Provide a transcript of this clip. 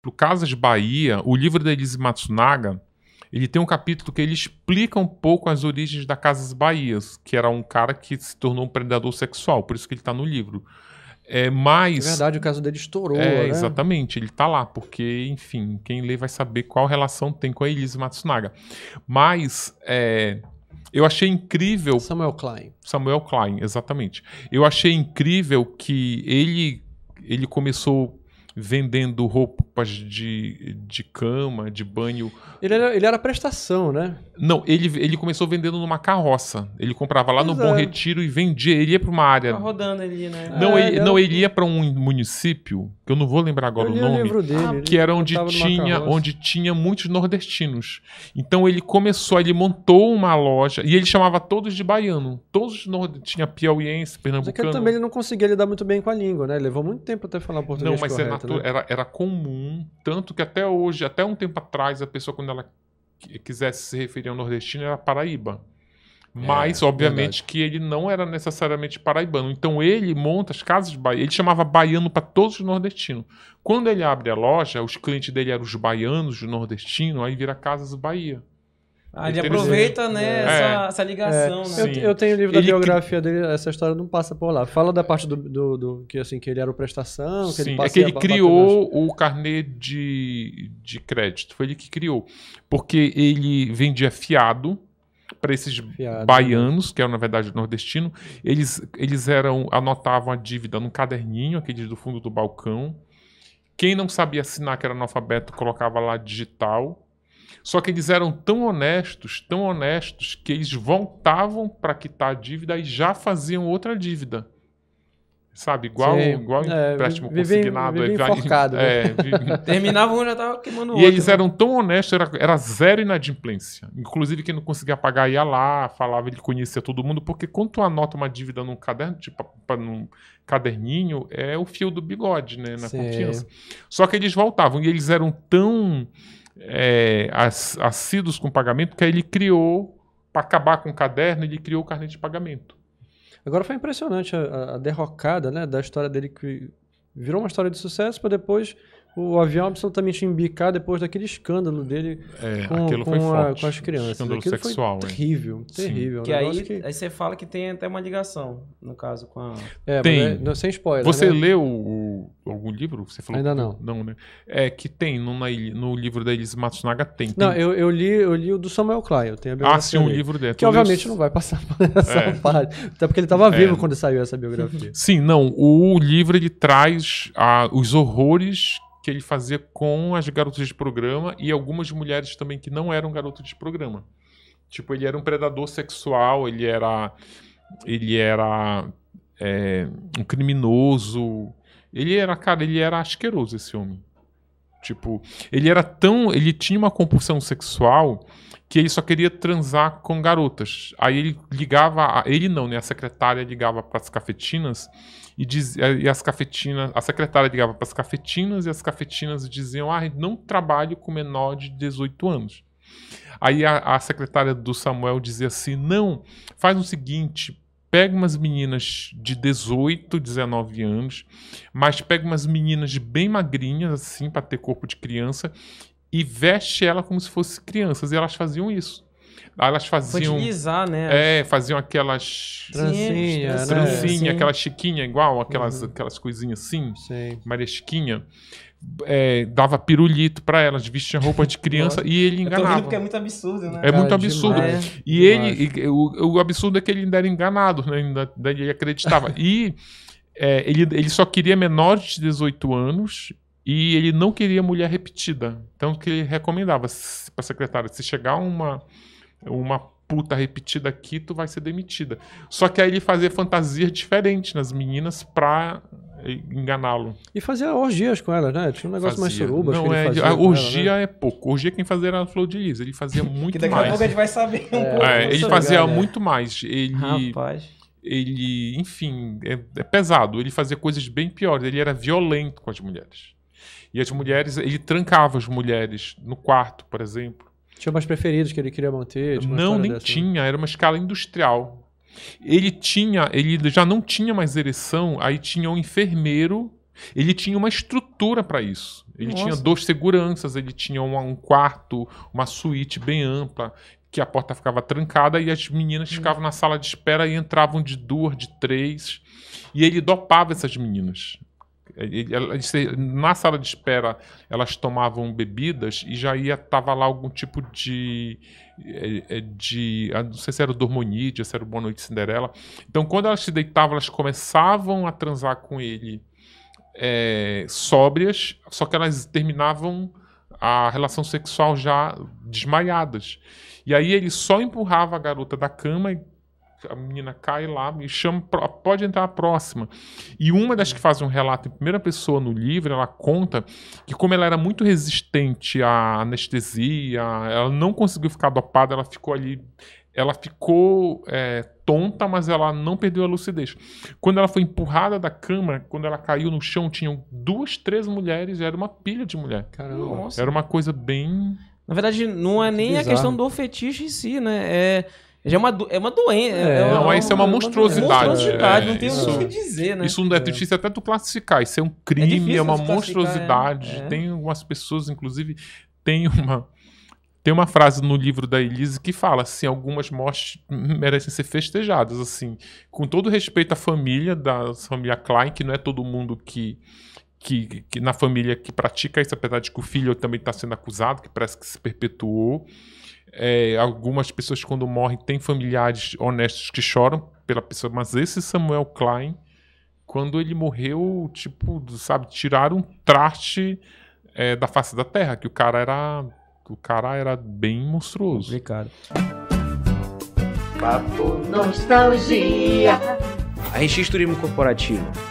pro Casas Bahia, o livro da Elise Matsunaga, ele tem um capítulo que ele explica um pouco as origens da Casas Bahia, que era um cara que se tornou um predador sexual, por isso que ele está no livro. É, mas... É verdade, o caso dele estourou. É, né? exatamente, ele está lá, porque, enfim, quem lê vai saber qual relação tem com a Elise Matsunaga. Mas é, eu achei incrível. Samuel Klein. Samuel Klein, exatamente. Eu achei incrível que ele, ele começou vendendo roupa, roupas de, de cama, de banho. Ele era, ele era prestação, né? Não, ele, ele começou vendendo numa carroça. Ele comprava lá Exato. no Bom Retiro e vendia. Ele ia para uma área. Tá rodando ali, né? Não, é, ele, não ele ia para um município, que eu não vou lembrar agora eu o nome, o dele, que era onde tinha, onde tinha muitos nordestinos. Então ele começou, ele montou uma loja e ele chamava todos de baiano. Todos tinha piauiense, pernambucano. Mas é que também ele não conseguia lidar muito bem com a língua, né? Ele levou muito tempo até falar português. Não, mas é correto, né? era, era comum comum, tanto que até hoje, até um tempo atrás, a pessoa, quando ela quisesse se referir ao nordestino, era Paraíba. É, Mas, é, obviamente, verdade. que ele não era necessariamente paraibano. Então, ele monta as casas de Bahia. Ele chamava baiano para todos os nordestinos. Quando ele abre a loja, os clientes dele eram os baianos, do nordestino. aí vira Casas Bahia. Ah, ele aproveita, né, é. essa, é. essa, ligação, é. né? Eu, eu, tenho o livro da ele biografia dele, essa história não passa por lá. Fala da parte do, do, do que assim que ele era o prestação, que Sim, ele é que ele criou o carnê de, de crédito, foi ele que criou. Porque ele vendia fiado para esses fiado. baianos, que eram na verdade nordestino, eles eles eram anotavam a dívida num caderninho, aquele do fundo do balcão. Quem não sabia assinar, que era analfabeto, colocava lá digital só que eles eram tão honestos, tão honestos, que eles voltavam para quitar a dívida e já faziam outra dívida. Sabe, igual, Sim. igual é, empréstimo vive, consignado. Vive é, enforcado, é, né? é, Terminava um já estava queimando o outro. E eles né? eram tão honestos, era, era zero inadimplência. Inclusive, quem não conseguia pagar ia lá, falava, ele conhecia todo mundo, porque quando tu anota uma dívida num caderno, tipo, num caderninho, é o fio do bigode, né? Na Sim. confiança. Só que eles voltavam, e eles eram tão é, assíduos com pagamento, que aí ele criou, para acabar com o caderno, ele criou o carnê de pagamento. Agora foi impressionante a, a derrocada né, da história dele que virou uma história de sucesso para depois o avião é absolutamente embicado depois daquele escândalo dele é, com, com, a, com, as crianças. Escândalo aquilo sexual. Foi terrível, é. terrível. Que, um aí, que aí, você fala que tem até uma ligação, no caso, com a. É, tem. Mas é, sem spoiler. Você né? leu o, algum livro? Você falou Ainda não. Não, né? É que tem, no, no livro da Elis Matsunaga tem. tem. Não, eu, eu, li, eu li o do Samuel Klein. Eu tenho a ah, sim, o um livro dele. Que obviamente não vai passar por essa é. parte. Até porque ele estava vivo quando saiu essa biografia. Sim, não. O livro ele traz a, os horrores que ele fazia com as garotas de programa e algumas mulheres também que não eram garotas de programa. Tipo, ele era um predador sexual, ele era. Ele era. É, um criminoso. Ele era, cara, ele era asqueroso esse homem. Tipo, ele era tão. Ele tinha uma compulsão sexual que ele só queria transar com garotas. Aí ele ligava. A, ele não, né? A secretária ligava para as cafetinas e, diz, eh, e as cafetinas. A secretária ligava para as cafetinas e as cafetinas diziam: Ah, não trabalho com menor de 18 anos. Aí a, a secretária do Samuel dizia assim: Não, faz o seguinte, pega umas meninas de 18, 19 anos, mas pega umas meninas bem magrinhas, assim, para ter corpo de criança, e veste ela como se fossem crianças. E elas faziam isso elas faziam. Utilizar, né? É, faziam aquelas. Trancinha, trancinha, né? trancinha aquela chiquinha igual, aquelas, uhum. aquelas coisinhas assim. Sim. chiquinha. É, dava pirulito para elas, vestiam roupa de criança e ele enganava. porque é muito absurdo, né? É Cara, muito absurdo. Demais, e ele, e, o, o, absurdo é que ele ainda era enganado, né? Ainda, ele acreditava. e é, ele, ele só queria menores de 18 anos e ele não queria mulher repetida. Então, o que ele recomendava para a secretária, se chegar uma uma puta repetida aqui, tu vai ser demitida. Só que aí ele fazia fantasias diferentes nas meninas pra eh, enganá-lo. E fazia orgias com ela, né? Tinha um negócio fazia. mais suruba. Não, é, a orgia ela, né? é pouco. Orgia é quem fazia era a Flor de Lis. Ele fazia muito que daqui mais. daqui a pouco a gente vai saber um é, pouco. É, ele fazia legal, muito né? mais. Ele... Rapaz ele, enfim, é, é, pesado. Ele fazia coisas bem piores. Ele era violento com as mulheres. E as mulheres, ele trancava as mulheres no quarto, por exemplo. Tinha umas preferidas que ele queria manter? Não, nem dessa, né? tinha. Né? Era uma escala industrial. Ele tinha, ele já não tinha mais ereção, aí tinha um enfermeiro, ele tinha uma estrutura para isso. Ele Nossa. tinha dois seguranças, ele tinha um, um quarto, uma suíte bem ampla, que a porta ficava trancada e as meninas hum. ficavam na sala de espera e entravam de duas, de três. E ele dopava essas meninas na sala de espera, elas tomavam bebidas e já ia tava lá algum tipo de é, é, de ah, não sei se era o Dormonídia, se era o Boa Noite Cinderela. Então, quando elas se deitavam, elas começavam a transar com ele é, sóbrias, só que elas terminavam a relação sexual já desmaiadas. E aí ele só empurrava a garota da cama e a menina cai lá e chama, pode entrar a próxima. E uma das que faz um relato em primeira pessoa no livro, ela conta que como ela era muito resistente à anestesia, ela não conseguiu ficar dopada, ela ficou ali, ela ficou é, tonta, mas ela não perdeu a lucidez. Quando ela foi empurrada da cama, quando ela caiu no chão, tinham duas, três mulheres, era uma pilha de mulher. Caramba. Nossa. Era uma coisa bem... Na verdade, não é nem bizarro. a questão do fetiche em si, né? É já é uma, do, é uma doença. É, é, não, isso é uma monstruosidade. monstruosidade não é, tem isso, o que dizer, né? Isso não é, é difícil até tu classificar. Isso é um crime, é, uma é. monstruosidade. Tem algumas pessoas, inclusive, tem uma. Tem uma frase no livro da Elise que fala assim, algumas mortes merecem ser festejadas, assim, com todo respeito à família da família Klein, que não é todo mundo que que, que, na família que pratica isso, apesar de que o filho também está sendo acusado, que parece que se perpetuou. É, algumas pessoas, quando morrem, têm familiares honestos que choram pela pessoa, mas esse Samuel Klein, quando ele morreu, tipo, sabe, tiraram um traste é, da face da terra, que o cara era. O cara era bem monstruoso. Papo nostalgia. A gente corporativo